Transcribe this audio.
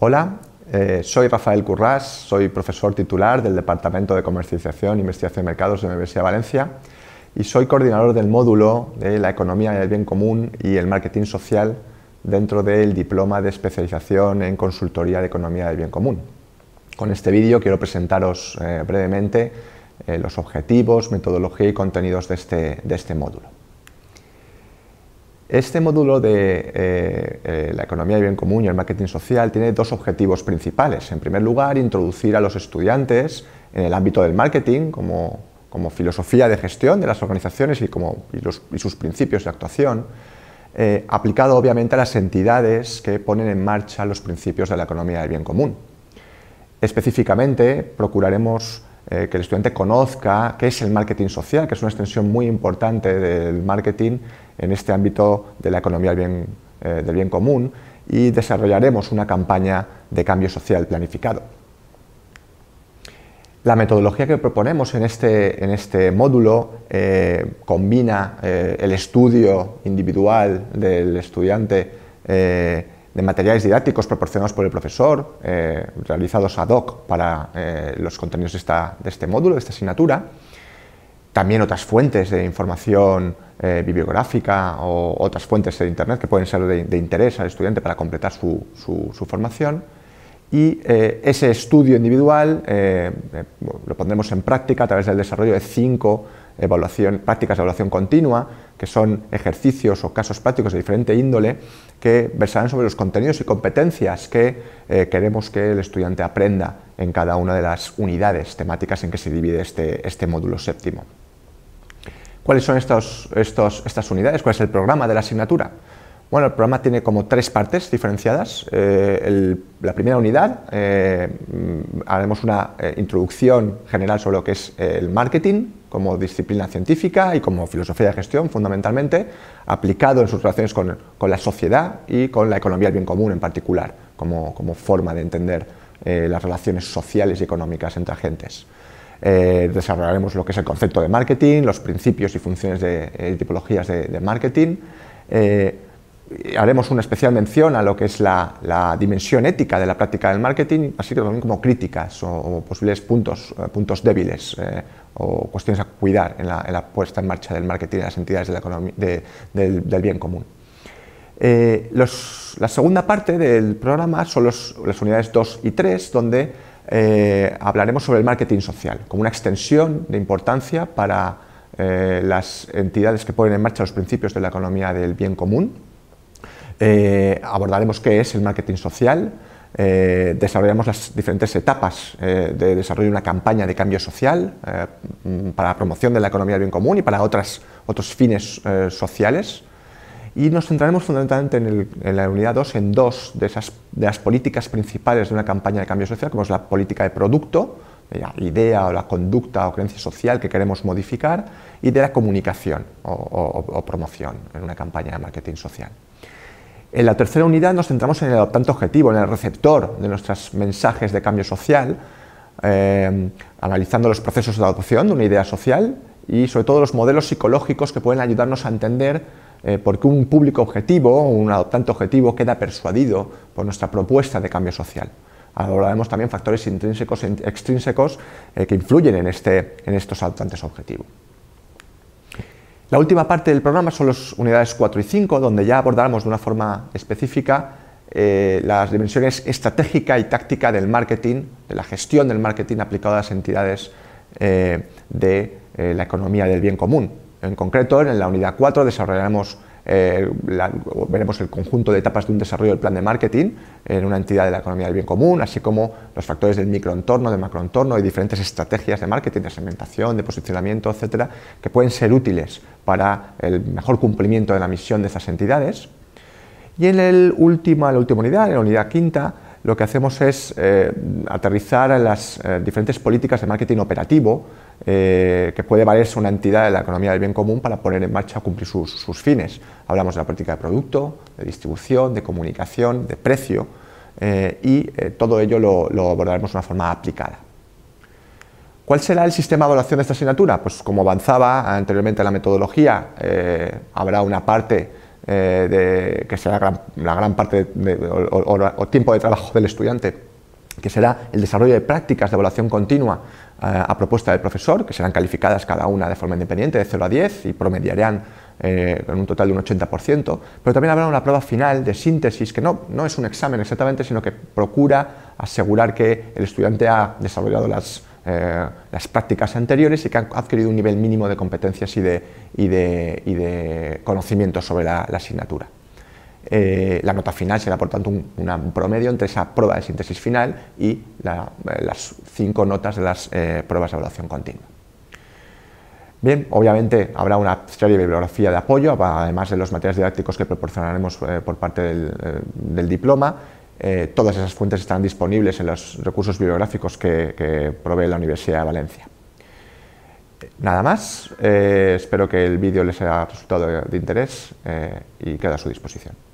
Hola, eh, soy Rafael Currás, soy profesor titular del Departamento de Comercialización, Investigación y Mercados de la Universidad de Valencia y soy coordinador del módulo de la Economía del Bien Común y el Marketing Social dentro del Diploma de Especialización en Consultoría de Economía del Bien Común. Con este vídeo quiero presentaros eh, brevemente eh, los objetivos, metodología y contenidos de este, este módulo. Este módulo de eh, eh, la economía del bien común y el marketing social tiene dos objetivos principales. En primer lugar, introducir a los estudiantes en el ámbito del marketing como, filosofía de gestión de las organizaciones y, como, sus principios de actuación, eh, aplicado obviamente a las entidades que ponen en marcha los principios de la economía del bien común. Específicamente, procuraremos eh, que el estudiante conozca qué es el marketing social, que es una extensión muy importante del marketing en este ámbito de la economía del bien, eh, del bien común, y desarrollaremos una campaña de cambio social planificado. La metodología que proponemos en este, en este módulo eh, combina el estudio individual del estudiante de materiales didácticos proporcionados por el profesor, eh, realizados ad hoc para eh, los contenidos de, este módulo, de esta asignatura. También otras fuentes de información eh, bibliográfica o otras fuentes de Internet que pueden ser de, interés al estudiante para completar su formación y eh, ese estudio individual eh, eh, lo pondremos en práctica a través del desarrollo de cinco prácticas de evaluación continua, que son ejercicios o casos prácticos de diferente índole que versarán sobre los contenidos y competencias que queremos que el estudiante aprenda en cada una de las unidades temáticas en que se divide este, este módulo séptimo. ¿Cuáles son estas unidades? ¿Cuál es el programa de la asignatura? Bueno, el programa tiene como tres partes diferenciadas. Eh, la primera unidad, eh, haremos una eh, introducción general sobre lo que es el marketing como disciplina científica y como filosofía de gestión fundamentalmente, aplicado en sus relaciones con, la sociedad y con la economía del bien común en particular, como, forma de entender las relaciones sociales y económicas entre agentes. desarrollaremos lo que es el concepto de marketing, los principios y funciones de tipologías de, marketing, haremos una especial mención a lo que es la, dimensión ética de la práctica del marketing, así también como críticas o, posibles puntos, eh, débiles eh, o cuestiones a cuidar en la, puesta en marcha del marketing de las entidades de la economía, del, bien común. Eh, la segunda parte del programa son las unidades 2 y 3, donde hablaremos sobre el marketing social, como una extensión de importancia para las entidades que ponen en marcha los principios de la economía del bien común, eh, abordaremos qué es el marketing social, eh, desarrollaremos las diferentes etapas eh, de desarrollo de una campaña de cambio social mm, para la promoción de la economía del bien común y para otros fines sociales. Y nos centraremos fundamentalmente en, la unidad 2 en dos de, las políticas principales de una campaña de cambio social, como es la política de producto, la idea o la conducta o creencia social que queremos modificar y de la comunicación o promoción en una campaña de marketing social. En la tercera unidad nos centramos en el adoptante objetivo, en el receptor de nuestros mensajes de cambio social, eh, analizando los procesos de adopción de una idea social y sobre todo los modelos psicológicos que pueden ayudarnos a entender eh, por qué un público objetivo o un adoptante objetivo queda persuadido por nuestra propuesta de cambio social. hablaremos también factores intrínsecos e extrínsecos eh, que influyen en, este, en estos adoptantes objetivos. La última parte del programa son las unidades 4 y 5, donde ya abordaremos de una forma específica eh, las dimensiones estratégica y táctica del marketing, de la gestión del marketing aplicado a las entidades eh, de eh, la economía del bien común. En concreto, en la unidad 4 desarrollaremos eh, veremos el conjunto de etapas de un desarrollo del plan de marketing en una entidad de la economía del bien común, así como los factores del microentorno, del macroentorno y diferentes estrategias de marketing, de segmentación, de posicionamiento, etcétera, que pueden ser útiles para el mejor cumplimiento de la misión de esas entidades. Y en el la última unidad, en la unidad quinta, lo que hacemos es eh, aterrizar las eh, diferentes políticas de marketing operativo eh, que puede valerse una entidad de la economía del bien común para poner en marcha, o cumplir sus, fines. Hablamos de la política de producto, de distribución, de comunicación, de precio y todo ello lo abordaremos de una forma aplicada. ¿Cuál será el sistema de evaluación de esta asignatura? Pues como avanzaba anteriormente la metodología, habrá una parte eh, de, que será la gran parte o, tiempo de trabajo del estudiante, que será el desarrollo de prácticas de evaluación continua eh, a propuesta del profesor, que serán calificadas cada una de forma independiente de 0 a 10 y promediarán en eh, un total de un 80%, pero también habrá una prueba final de síntesis que no, no es un examen exactamente, sino que procura asegurar que el estudiante ha desarrollado las eh, las prácticas anteriores y que han adquirido un nivel mínimo de competencias y de, conocimiento sobre la, asignatura. Eh, la nota final será, por tanto, un, promedio entre esa prueba de síntesis final y eh, las cinco notas de las pruebas de evaluación continua. Bien, obviamente habrá una serie de bibliografía de apoyo, además de los materiales didácticos que proporcionaremos por parte del diploma, eh, todas esas fuentes están disponibles en los recursos bibliográficos que, provee la Universidad de Valencia. Eh, nada más, eh, espero que el vídeo les haya resultado de, interés y queda a su disposición.